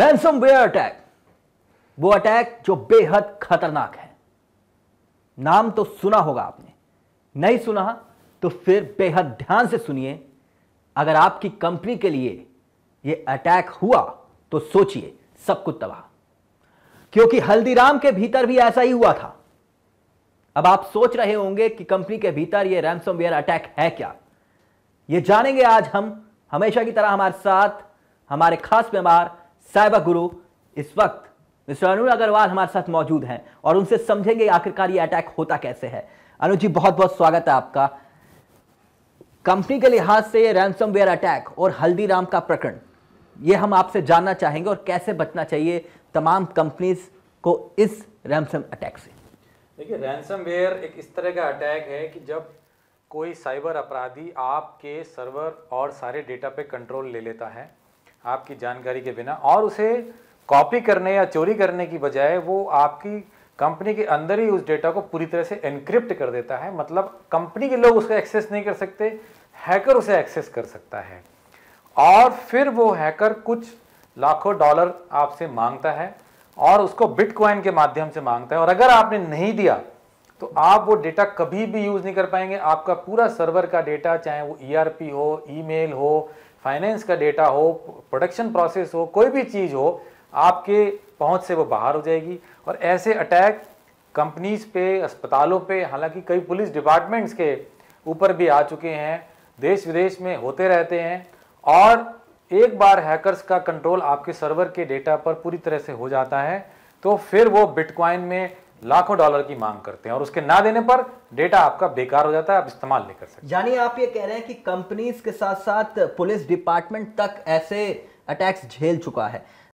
where attack वो attack जो बेहद खतरनाक है नाम तो सुना होगा आपने नहीं सुना तो फिर बेहद ध्यान से सुनिए अगर आपकी कंपनी के लिए यह अटैक हुआ तो सोचिए सब कुछ तबाह क्योंकि हल्दीराम के भीतर भी ऐसा ही हुआ था अब आप सोच रहे होंगे कि कंपनी के भीतर यह वेयर अटैक है क्या यह जानेंगे आज हम हमेशा की तरह हमारे साथ हमारे खास बीमार साइबा गुरु इस वक्त मिस्टर अनुज अग्रवाल हमारे साथ मौजूद हैं और उनसे समझेंगे आखिरकार ये अटैक होता कैसे है अनुज जी बहुत बहुत स्वागत है आपका कंपनी के लिहाज से रैमसमवेयर अटैक और हल्दीराम का प्रकरण ये हम आपसे जानना चाहेंगे और कैसे बचना चाहिए तमाम कंपनीज को इस रैमसम अटैक से देखिए रैंसमवेयर एक इस तरह का अटैक है कि जब कोई साइबर अपराधी आपके सर्वर और सारे डेटा पे कंट्रोल ले लेता है आपकी जानकारी के बिना और उसे कॉपी करने या चोरी करने की बजाय वो आपकी कंपनी के अंदर ही उस डेटा को पूरी तरह से एनक्रिप्ट कर देता है मतलब कंपनी के लोग उसको एक्सेस नहीं कर सकते हैकर उसे एक्सेस कर सकता है और फिर वो हैकर कुछ लाखों डॉलर आपसे मांगता है और उसको बिटकॉइन के माध्यम से मांगता है और अगर आपने नहीं दिया तो आप वो डेटा कभी भी यूज़ नहीं कर पाएंगे आपका पूरा सर्वर का डेटा चाहे वो ईआरपी e हो ईमेल हो फाइनेंस का डेटा हो प्रोडक्शन प्रोसेस हो कोई भी चीज़ हो आपके पहुंच से वो बाहर हो जाएगी और ऐसे अटैक कंपनीज पे अस्पतालों पे हालांकि कई पुलिस डिपार्टमेंट्स के ऊपर भी आ चुके हैं देश विदेश में होते रहते हैं और एक बार हैकर्स का कंट्रोल आपके सर्वर के डेटा पर पूरी तरह से हो जाता है तो फिर वो बिटकॉइन में लाखों डॉलर की मांग करते हैं और उसके ना देने पर डेटा आपका बेकार हो जाता है आप इस्तेमाल नहीं कर सकते यानी आप ये कह रहे हैं कि कंपनीज के साथ साथ पुलिस डिपार्टमेंट तक ऐसे अटैक्स झेल चुका है